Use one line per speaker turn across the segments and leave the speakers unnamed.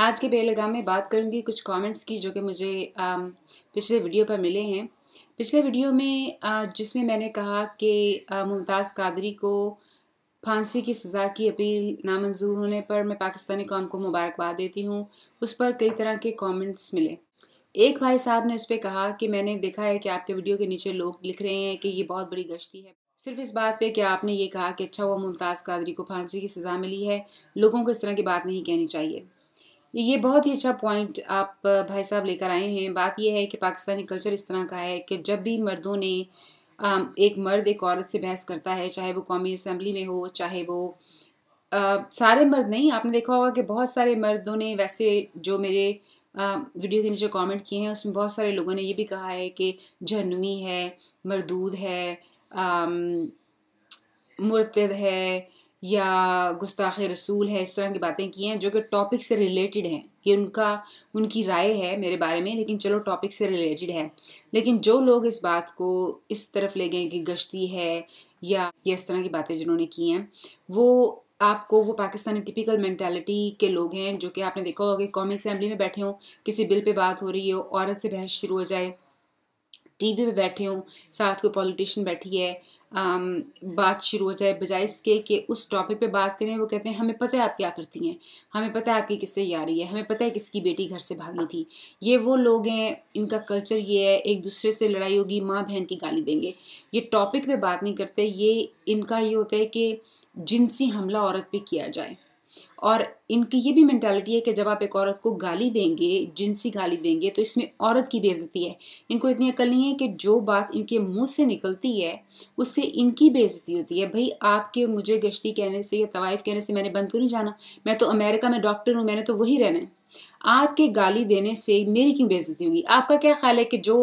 आज के बेलगाम में बात करूंगी कुछ कमेंट्स की जो कि मुझे um, पिछले वीडियो पर मिले हैं पिछले वीडियो में uh, जिसमें मैंने कहा कि uh, मुमताज़ कादरी को फांसी की सज़ा की अपील नामंजूर होने पर मैं पाकिस्तानी कौम को मुबारकबाद देती हूँ उस पर कई तरह के कमेंट्स मिले एक भाई साहब ने उस पर कहा कि मैंने देखा है कि आपके वीडियो के नीचे लोग लिख रहे हैं कि ये बहुत बड़ी गश्ती है सिर्फ इस बात पे कि आपने ये कहा कि अच्छा हुआ मुमताज़ कादरी को फांसी की सज़ा मिली है लोगों को इस तरह की बात नहीं कहनी चाहिए ये बहुत ही अच्छा पॉइंट आप भाई साहब लेकर आए हैं बात यह है कि पाकिस्तानी कल्चर इस तरह का है कि जब भी मर्दों ने एक मर्द एक औरत से बहस करता है चाहे वो कौमी असम्बली में हो चाहे वो आ, सारे मर्द नहीं आपने देखा होगा कि बहुत सारे मर्दों ने वैसे जो मेरे आ, वीडियो के नीचे कमेंट किए हैं उसमें बहुत सारे लोगों ने ये भी कहा है कि जहनुमी है मरदूद है मुरतद है या गुस्ताख रसूल है इस तरह की बातें की हैं जो कि टॉपिक से रिलेटेड हैं ये उनका उनकी राय है मेरे बारे में लेकिन चलो टॉपिक से रिलेटेड है लेकिन जो लोग इस बात को इस तरफ ले गए कि गश्ती है या ये इस तरह की बातें जिन्होंने की हैं वो आपको वो पाकिस्तानी टिपिकल मैंटेलिटी के लोग हैं जो कि आपने देखा होगा कि कौमी असम्बली में बैठे हों किसी बिल पे बात हो रही हो औरत से बहस शुरू हो जाए टीवी पे बैठे हों साथ कोई पॉलिटिशियन बैठी है Um, बात शुरू हो जाए बजाय इसके कि उस टॉपिक पे बात करें वो कहते हैं हमें पता है आप क्या करती हैं हमें पता है आपकी किससे यारी है हमें पता है किसकी बेटी घर से भागी थी ये वो लोग हैं इनका कल्चर ये है एक दूसरे से लड़ाई होगी माँ बहन की गाली देंगे ये टॉपिक पे बात नहीं करते ये इनका ये होता है कि जिनसी हमला औरत पे किया जाए और इनकी ये भी मैंटेलिटी है कि जब आप एक औरत को गाली देंगे जिनसी गाली देंगे तो इसमें औरत की बेजती है इनको इतनी अकल नहीं है कि जो बात इनके मुंह से निकलती है उससे इनकी बेजती होती है भाई आपके मुझे गश्ती कहने से या तवाइफ कहने से मैंने बंद तो नहीं जाना मैं तो अमेरिका में डॉक्टर हूँ मैंने तो वही रहना है आपके गाली देने से मेरी क्यों बेजती होगी आपका क्या ख्याल है कि जो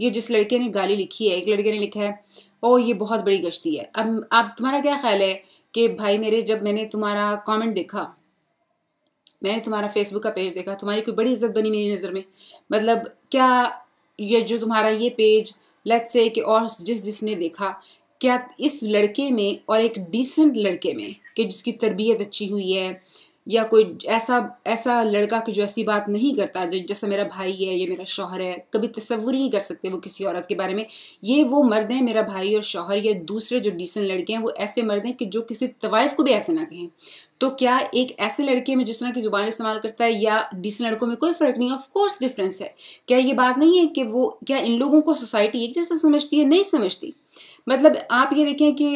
ये जिस लड़के ने गाली लिखी है एक लड़के ने लिखा है ओ ये बहुत बड़ी गश्ती है अब आप तुम्हारा क्या ख्याल है कि भाई मेरे जब मैंने तुम्हारा कमेंट देखा मैंने तुम्हारा फेसबुक का पेज देखा तुम्हारी कोई बड़ी इज्जत बनी मेरी नज़र में मतलब क्या ये जो तुम्हारा ये पेज लेट्स से कि और जिस जिसने देखा क्या इस लड़के में और एक डिसेंट लड़के में कि जिसकी तरबियत अच्छी हुई है या कोई ऐसा ऐसा लड़का कि जो ऐसी बात नहीं करता जैसा मेरा भाई है या मेरा शौहर है कभी तस्वुर नहीं कर सकते वो किसी औरत के बारे में ये वो मर्द हैं मेरा भाई और शौहर या दूसरे जो डिसेंट लड़के हैं वो ऐसे मर्द हैं कि जो किसी तवाइफ को भी ऐसे ना कहें तो क्या एक ऐसे लड़के में जिस तरह की ज़ुबान इस्तेमाल करता है या डिसेंट लड़कों में कोई फ़र्क नहीं ऑफ कोर्स डिफरेंस है क्या ये बात नहीं है कि वो क्या इन लोगों को सोसाइटी एक जैसा समझती है नहीं समझती मतलब आप ये देखें कि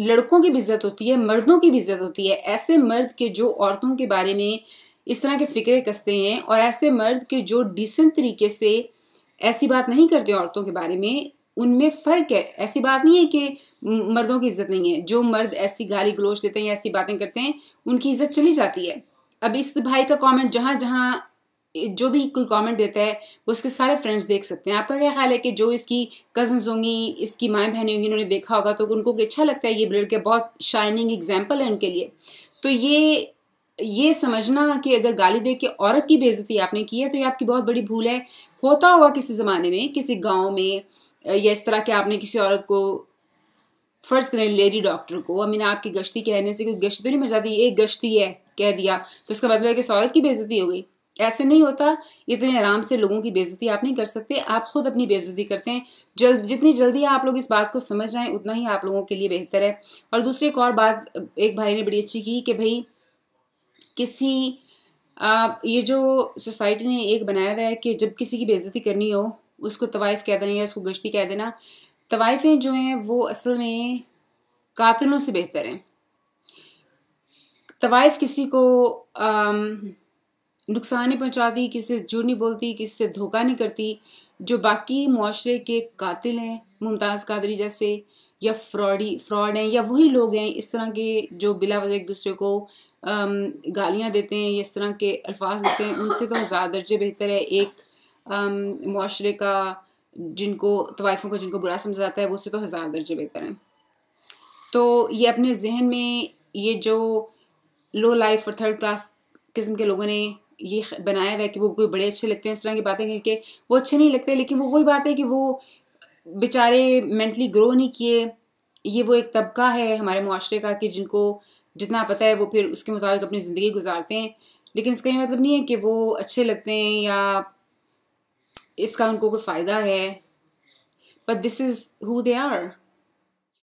लड़कों की भी इज्जत होती है मर्दों की भी इज्जत होती है ऐसे मर्द के जो औरतों के बारे में इस तरह के फिक्रे कसते हैं और ऐसे मर्द के जो डिसेंट तरीके से ऐसी बात नहीं करते औरतों के बारे में उनमें फ़र्क है ऐसी बात नहीं है कि मर्दों की इज्जत नहीं है जो मर्द ऐसी गाली गलोच देते हैं या ऐसी बातें करते हैं उनकी इज्जत चली जाती है अब इस भाई का कमेंट जहाँ जहाँ जो भी कोई कमेंट देता है वो उसके सारे फ्रेंड्स देख सकते हैं आपका क्या ख्याल है कि जो इसकी कजन्स होंगी इसकी माएँ बहनें होंगी इन्होंने देखा होगा तो उनको अच्छा लगता है ये लड़के बहुत शाइनिंग एग्जाम्पल है उनके लिए तो ये ये समझना कि अगर गाली दे के औरत की बेजती आपने की है तो ये आपकी बहुत बड़ी भूल है होता होगा किसी ज़माने में किसी गांव में या इस तरह के आपने किसी औरत को फ़र्ज़ करें लेडी डॉक्टर को अमीन मीन आपकी गश्ती कहने से कोई गश्ती तो नहीं मचाती एक गश्ती है कह दिया तो इसका मतलब है कि इस औरत की बेजती हो गई ऐसे नहीं होता इतने आराम से लोगों की बेजती आप नहीं कर सकते आप खुद अपनी बेजती करते हैं जल जितनी जल्दी आप लोग इस बात को समझ जाएं उतना ही आप लोगों के लिए बेहतर है और दूसरी एक और बात एक भाई ने बड़ी अच्छी की कि भाई किसी आ, ये जो सोसाइटी ने एक बनाया हुआ है कि जब किसी की बेजती करनी हो उसको तवाइफ कह देना या उसको गश्ती कह देना तवाइफें जो हैं वो असल में कातिलों से बेहतर हैं तवाइफ किसी को आ, नुकसान नहीं पहुँचाती किसी से झूठ नहीं बोलती किसी से धोखा नहीं करती जो बाकी माशरे के कातिल हैं मुमताज़ कादरी जैसे या फ्रॉडी फ्रॉड हैं या वही लोग हैं इस तरह के जो बिला वजह एक दूसरे को गालियाँ देते हैं या इस तरह के अल्फाज देते हैं उनसे तो हज़ार दर्जे बेहतर है एक माशरे का जिनको तवाइफों को जिनको बुरा समझा जाता है वो उससे तो हज़ार दर्जे बेहतर हैं तो ये अपने जहन में ये जो लो लाइफ और थर्ड क्लास किस्म के लोगों ने ये बनाया हुआ है कि वो कोई बड़े अच्छे लगते हैं इस तरह की बातें करके वो अच्छे नहीं लगते लेकिन वो वही बात है कि वो बेचारे मेंटली ग्रो नहीं किए ये वो एक तबका है हमारे माशरे का कि जिनको जितना पता है वो फिर उसके मुताबिक अपनी ज़िंदगी गुजारते हैं लेकिन इसका ये मतलब नहीं है कि वो अच्छे लगते हैं या इसका उनको कोई फ़ायदा है but this is who they are